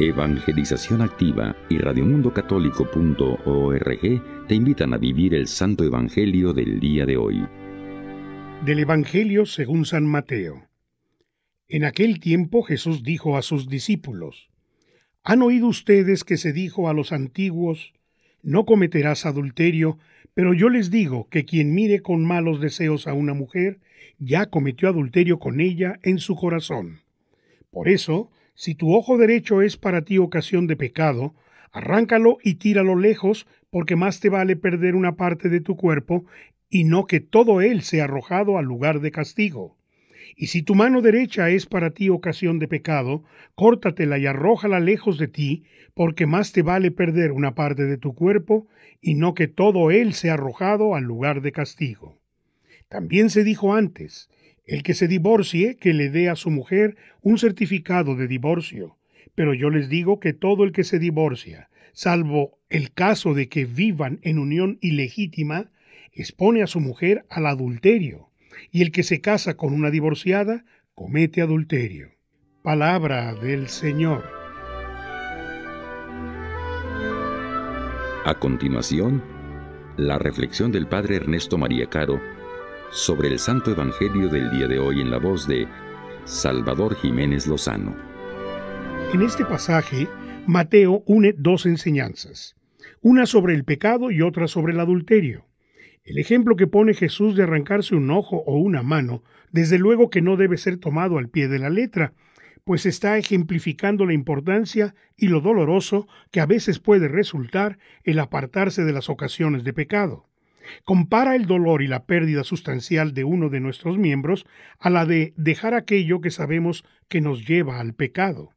Evangelización Activa y radiomundocatólico.org te invitan a vivir el Santo Evangelio del día de hoy. Del Evangelio según San Mateo. En aquel tiempo Jesús dijo a sus discípulos, ¿Han oído ustedes que se dijo a los antiguos, no cometerás adulterio, pero yo les digo que quien mire con malos deseos a una mujer, ya cometió adulterio con ella en su corazón? Por eso, si tu ojo derecho es para ti ocasión de pecado, arráncalo y tíralo lejos, porque más te vale perder una parte de tu cuerpo y no que todo él sea arrojado al lugar de castigo. Y si tu mano derecha es para ti ocasión de pecado, córtatela y arrójala lejos de ti, porque más te vale perder una parte de tu cuerpo, y no que todo él sea arrojado al lugar de castigo. También se dijo antes, el que se divorcie, que le dé a su mujer un certificado de divorcio. Pero yo les digo que todo el que se divorcia, salvo el caso de que vivan en unión ilegítima, expone a su mujer al adulterio. Y el que se casa con una divorciada, comete adulterio. Palabra del Señor. A continuación, la reflexión del Padre Ernesto María Caro sobre el Santo Evangelio del día de hoy en la voz de Salvador Jiménez Lozano. En este pasaje, Mateo une dos enseñanzas, una sobre el pecado y otra sobre el adulterio. El ejemplo que pone Jesús de arrancarse un ojo o una mano, desde luego que no debe ser tomado al pie de la letra, pues está ejemplificando la importancia y lo doloroso que a veces puede resultar el apartarse de las ocasiones de pecado. Compara el dolor y la pérdida sustancial de uno de nuestros miembros a la de dejar aquello que sabemos que nos lleva al pecado.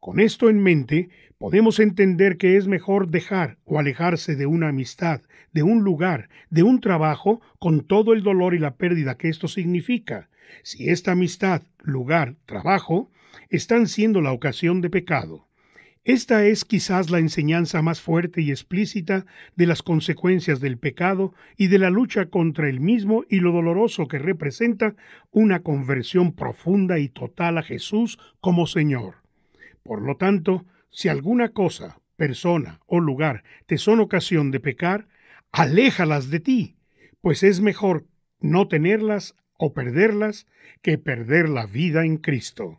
Con esto en mente, podemos entender que es mejor dejar o alejarse de una amistad, de un lugar, de un trabajo, con todo el dolor y la pérdida que esto significa, si esta amistad, lugar, trabajo, están siendo la ocasión de pecado. Esta es quizás la enseñanza más fuerte y explícita de las consecuencias del pecado y de la lucha contra el mismo y lo doloroso que representa una conversión profunda y total a Jesús como Señor. Por lo tanto, si alguna cosa, persona o lugar te son ocasión de pecar, aléjalas de ti, pues es mejor no tenerlas o perderlas que perder la vida en Cristo.